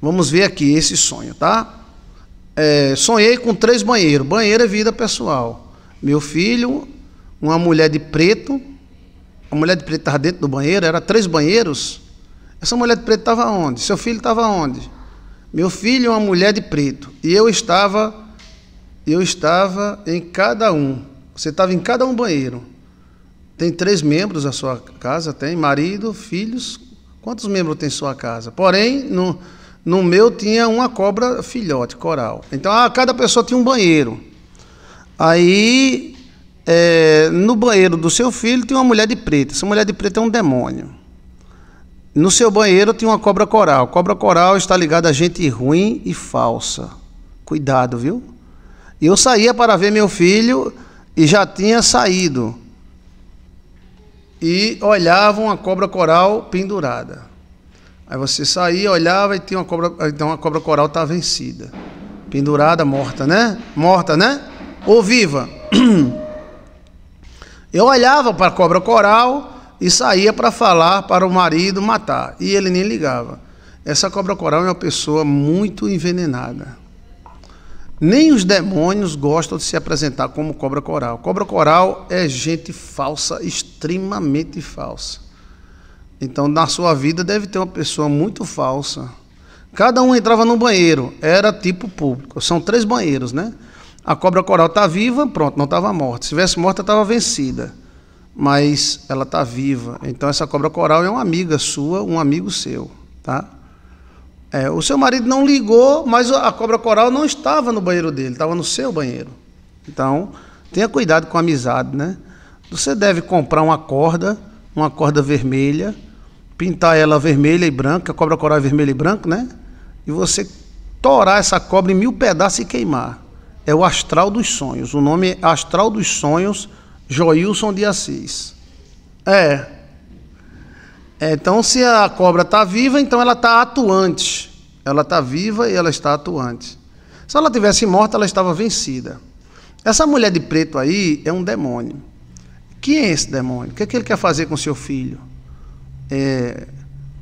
Vamos ver aqui esse sonho, tá? É, sonhei com três banheiros. Banheiro é vida pessoal. Meu filho, uma mulher de preto. A mulher de preto estava dentro do banheiro, era três banheiros. Essa mulher de preto estava onde? Seu filho estava onde? Meu filho, uma mulher de preto. E eu estava, eu estava em cada um. Você estava em cada um banheiro. Tem três membros a sua casa, tem marido, filhos. Quantos membros tem sua casa? Porém, não no meu tinha uma cobra filhote, coral. Então a ah, cada pessoa tinha um banheiro. Aí é, no banheiro do seu filho tinha uma mulher de preto. Essa mulher de preto é um demônio. No seu banheiro tinha uma cobra coral. Cobra coral está ligada a gente ruim e falsa. Cuidado, viu? Eu saía para ver meu filho e já tinha saído. E olhava uma cobra coral pendurada. Aí você saía, olhava e tinha uma cobra, então a cobra coral tá vencida. Pendurada, morta, né? Morta, né? Ou viva. Eu olhava para a cobra coral e saía para falar para o marido matar, e ele nem ligava. Essa cobra coral é uma pessoa muito envenenada. Nem os demônios gostam de se apresentar como cobra coral. Cobra coral é gente falsa, extremamente falsa. Então, na sua vida deve ter uma pessoa muito falsa. Cada um entrava no banheiro, era tipo público. São três banheiros, né? A cobra coral está viva, pronto, não estava morta. Se tivesse morta, estava vencida. Mas ela está viva. Então, essa cobra coral é uma amiga sua, um amigo seu, tá? É, o seu marido não ligou, mas a cobra coral não estava no banheiro dele, estava no seu banheiro. Então, tenha cuidado com a amizade, né? Você deve comprar uma corda uma corda vermelha, pintar ela vermelha e branca, cobra coral vermelha e branca, né? E você torar essa cobra em mil pedaços e queimar. É o Astral dos Sonhos. O nome é Astral dos Sonhos, Joilson de Assis. É. é então, se a cobra está viva, então ela está atuante. Ela está viva e ela está atuante. Se ela tivesse morta, ela estava vencida. Essa mulher de preto aí é um demônio. Quem é esse demônio? O que é que ele quer fazer com seu filho? É,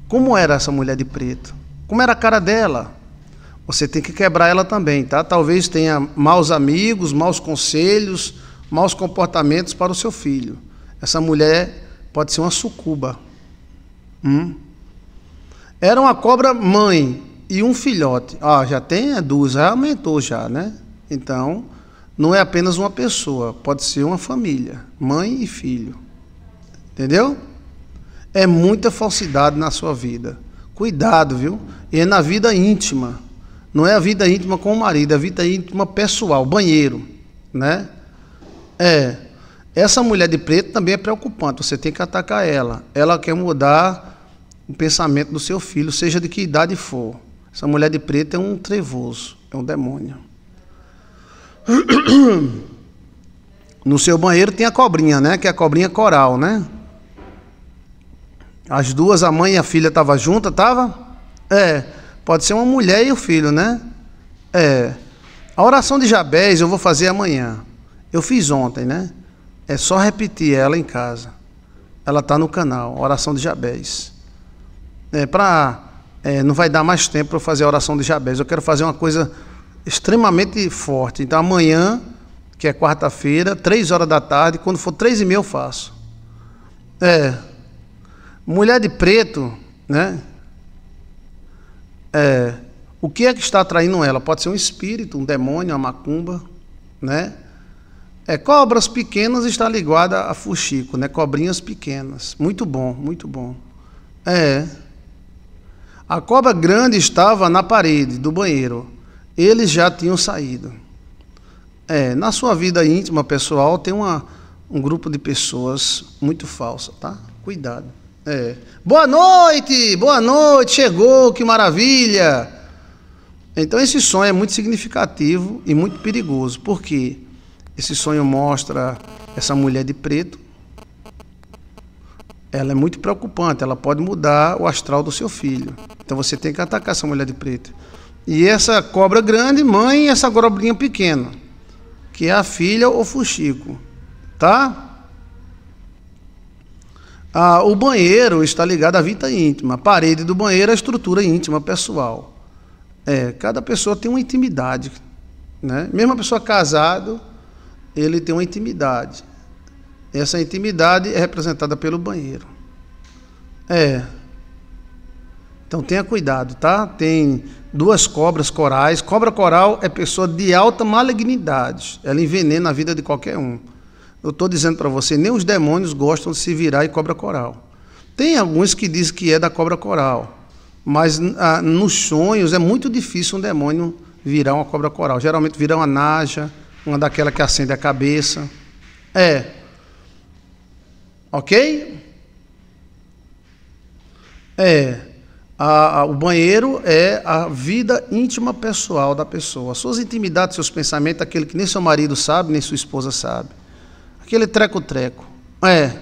como era essa mulher de preto? Como era a cara dela? Você tem que quebrar ela também, tá? Talvez tenha maus amigos, maus conselhos, maus comportamentos para o seu filho. Essa mulher pode ser uma sucuba. Hum? Era uma cobra mãe e um filhote. Ah, já tem é duas, já aumentou já, né? Então, não é apenas uma pessoa, pode ser uma família, mãe e filho. Entendeu? É muita falsidade na sua vida. Cuidado, viu? E é na vida íntima. Não é a vida íntima com o marido, é a vida íntima pessoal, banheiro, né? É. Essa mulher de preto também é preocupante, você tem que atacar ela. Ela quer mudar o pensamento do seu filho, seja de que idade for. Essa mulher de preto é um trevoso, é um demônio. No seu banheiro tem a cobrinha, né? Que é a cobrinha coral, né? As duas, a mãe e a filha estavam juntas, tava. É. Pode ser uma mulher e o filho, né? É. A oração de Jabez eu vou fazer amanhã. Eu fiz ontem, né? É só repetir ela em casa. Ela está no canal, oração de Jabez. É, pra, é, não vai dar mais tempo para eu fazer a oração de Jabez. Eu quero fazer uma coisa extremamente forte. Então amanhã, que é quarta-feira, três horas da tarde, quando for três e meia eu faço. É. Mulher de preto, né? É. O que é que está atraindo ela? Pode ser um espírito, um demônio, uma macumba, né? É, cobras pequenas está ligada a fuxico, né? Cobrinhas pequenas. Muito bom, muito bom. É. A cobra grande estava na parede do banheiro eles já tinham saído. É, na sua vida íntima, pessoal, tem uma, um grupo de pessoas muito falsa, tá? Cuidado. É. Boa noite, boa noite, chegou, que maravilha! Então esse sonho é muito significativo e muito perigoso, porque esse sonho mostra essa mulher de preto. Ela é muito preocupante, ela pode mudar o astral do seu filho. Então você tem que atacar essa mulher de preto. E essa cobra grande, mãe, e essa cobrinha pequena, que é a filha ou fuxico, tá? Ah, o banheiro está ligado à vida íntima. A parede do banheiro é a estrutura íntima, pessoal. É, cada pessoa tem uma intimidade, né? Mesmo a pessoa casado, ele tem uma intimidade. Essa intimidade é representada pelo banheiro. É. Então tenha cuidado, tá? Tem duas cobras corais. Cobra coral é pessoa de alta malignidade. Ela envenena a vida de qualquer um. Eu estou dizendo para você, nem os demônios gostam de se virar e cobra coral. Tem alguns que dizem que é da cobra coral, mas ah, nos sonhos é muito difícil um demônio virar uma cobra coral. Geralmente virar uma naja, uma daquela que acende a cabeça. É. Ok? É. A, a, o banheiro é a vida íntima pessoal da pessoa, suas intimidades, seus pensamentos, aquele que nem seu marido sabe, nem sua esposa sabe. Aquele treco-treco. É.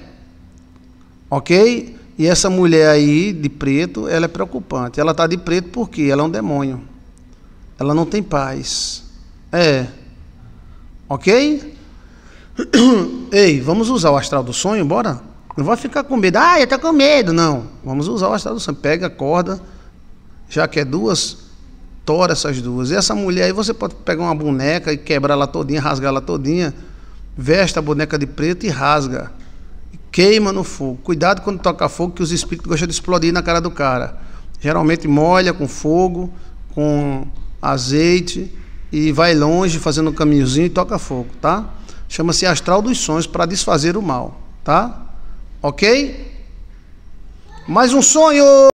Ok? E essa mulher aí, de preto, ela é preocupante. Ela está de preto porque ela é um demônio. Ela não tem paz. É. Ok? Ei, vamos usar o astral do sonho, bora? Não vai ficar com medo. Ah, eu estou com medo. Não. Vamos usar o astral do sangue. Pega a corda, já que é duas, tora essas duas. E essa mulher aí, você pode pegar uma boneca e quebrar ela todinha, rasgar ela todinha. Veste a boneca de preto e rasga. queima no fogo. Cuidado quando toca fogo, que os espíritos gostam de explodir na cara do cara. Geralmente molha com fogo, com azeite e vai longe fazendo um caminhozinho e toca fogo, tá? Chama-se astral dos sonhos para desfazer o mal, tá? Ok? Mais um sonho!